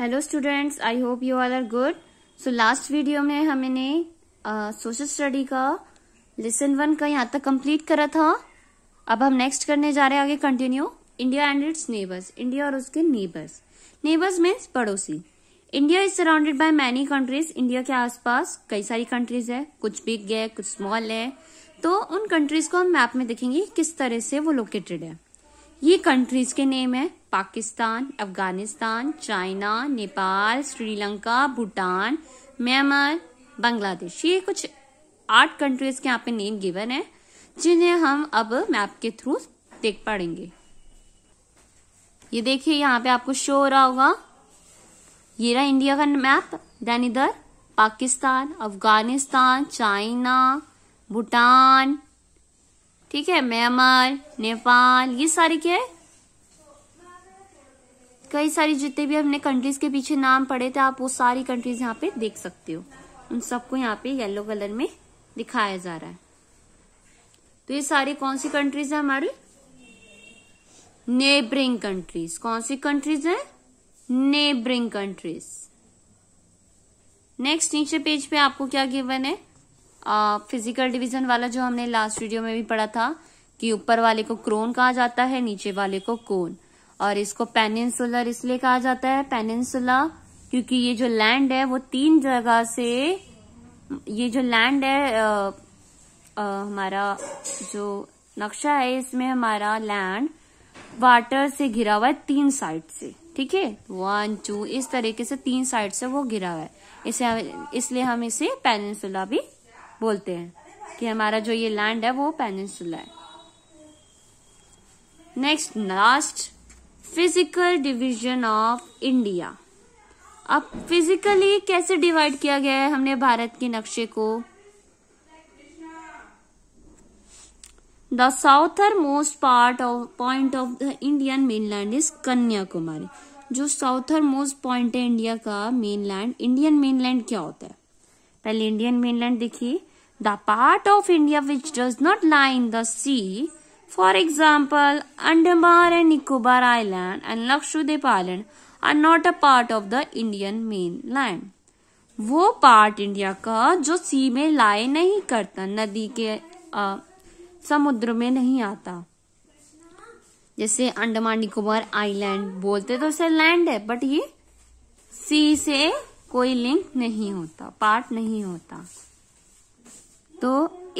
hello students I hope you all are good so last video में हमने social uh, study का lesson one का यहाँ तक कंप्लीट करा था अब हम नेक्स्ट करने जा रहे हैं आगे continue India and its neighbours India और उसके नेबर्स नेबर्स मीन्स पड़ोसी India is surrounded by many countries India के आसपास कई सारी कंट्रीज है कुछ बिग है कुछ स्मॉल है तो उन कंट्रीज को हम मैप में देखेंगे किस तरह से वो लोकेटेड है ये कंट्रीज के नेम है पाकिस्तान अफगानिस्तान चाइना नेपाल श्रीलंका भूटान म्यांमार बांग्लादेश ये कुछ आठ कंट्रीज के यहाँ पे नेम गिवन है जिन्हें हम अब मैप के थ्रू देख पाएंगे ये देखिए यहाँ पे आपको शो हो रहा होगा ये रहा इंडिया का मैप देन इधर पाकिस्तान अफगानिस्तान चाइना भूटान ठीक है म्यांमार नेपाल ये सारे क्या है कई सारी जितने भी हमने कंट्रीज के पीछे नाम पढ़े थे आप वो सारी कंट्रीज यहाँ पे देख सकते हो उन सबको यहाँ पे येलो कलर में दिखाया जा रहा है तो ये सारी कौन सी कंट्रीज है हमारी नेबरिंग कंट्रीज कौन सी कंट्रीज है नेबरिंग कंट्रीज नेक्स्ट नीचे पेज पे आपको क्या गिवन है फिजिकल डिवीजन वाला जो हमने लास्ट वीडियो में भी पढ़ा था कि ऊपर वाले को क्रोन कहा जाता है नीचे वाले को कोन और इसको पेनिनसुलर इसलिए कहा जाता है पेनिनसुला क्योंकि ये जो लैंड है वो तीन जगह से ये जो लैंड है आ, आ, हमारा जो नक्शा है इसमें हमारा लैंड वाटर से घिरा हुआ है तीन साइड से ठीक है वन टू इस तरीके से तीन साइड से वो घिरा हुआ है इसे इसलिए हम इसे पेनिनसुला भी बोलते हैं कि हमारा जो ये लैंड है वो पेनिनसुला है next last physical division of India अब फिजिकली कैसे डिवाइड किया गया है हमने भारत के नक्शे को the southernmost part of point of the Indian mainland is Kanyakumari जो साउथर मोस्ट पॉइंट है इंडिया का मेनलैंड इंडियन मेनलैंड क्या होता है पहले इंडियन मेनलैंड देखिए the part of India which does not line the sea for example Andaman and Nicobar island and Lakshadweep Island are not a part of the Indian mainland वो part India का जो सी में लाए नहीं करता नदी के आ, समुद्र में नहीं आता जैसे अंडमान निकोबार आइलैंड बोलते तो उसे लैंड है बट ये सी से कोई लिंक नहीं होता पार्ट नहीं होता तो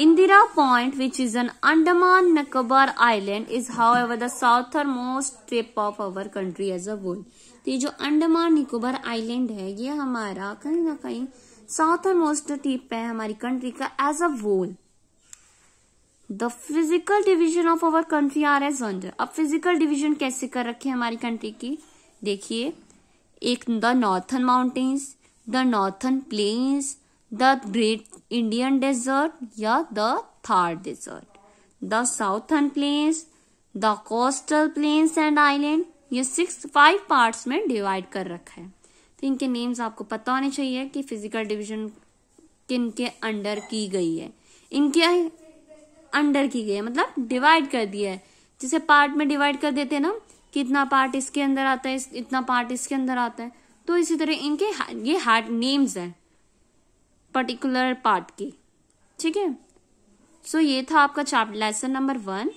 Indira point which is an Andaman Nicobar island is however the southernmost tip of our country as a world तो ये जो अंडमान निकोबार आइलैंड है ये हमारा कहीं ना कहीं साउथर मोस्ट टिप है हमारी कंट्री का as a whole the physical division of our country are as under अब फिजिकल डिविजन कैसे कर रखे हमारी कंट्री की देखिए एक the northern mountains the northern plains the great Indian desert या the Thar desert the southern plains the coastal plains and island ये सिक्स फाइव पार्ट्स में डिवाइड कर रखा है तो इनके नेम्स आपको पता होने चाहिए कि फिजिकल डिवीजन किन के अंडर की गई है इनके अंडर की गई है मतलब डिवाइड कर दिया है जिसे पार्ट में डिवाइड कर देते हैं ना कितना पार्ट इसके अंदर आता है इतना पार्ट इसके अंदर आता है तो इसी तरह इनके ये हार्ट नेम्स हैं पर्टिकुलर पार्ट के ठीक है सो ये था आपका chapter lesson number one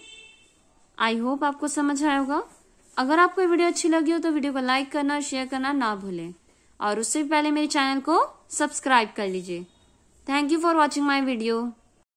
I hope आपको समझ आया होगा अगर आपको वीडियो अच्छी लगी हो तो वीडियो को लाइक करना शेयर करना ना भूलें और उससे पहले मेरे चैनल को सब्सक्राइब कर लीजिए thank you for watching my video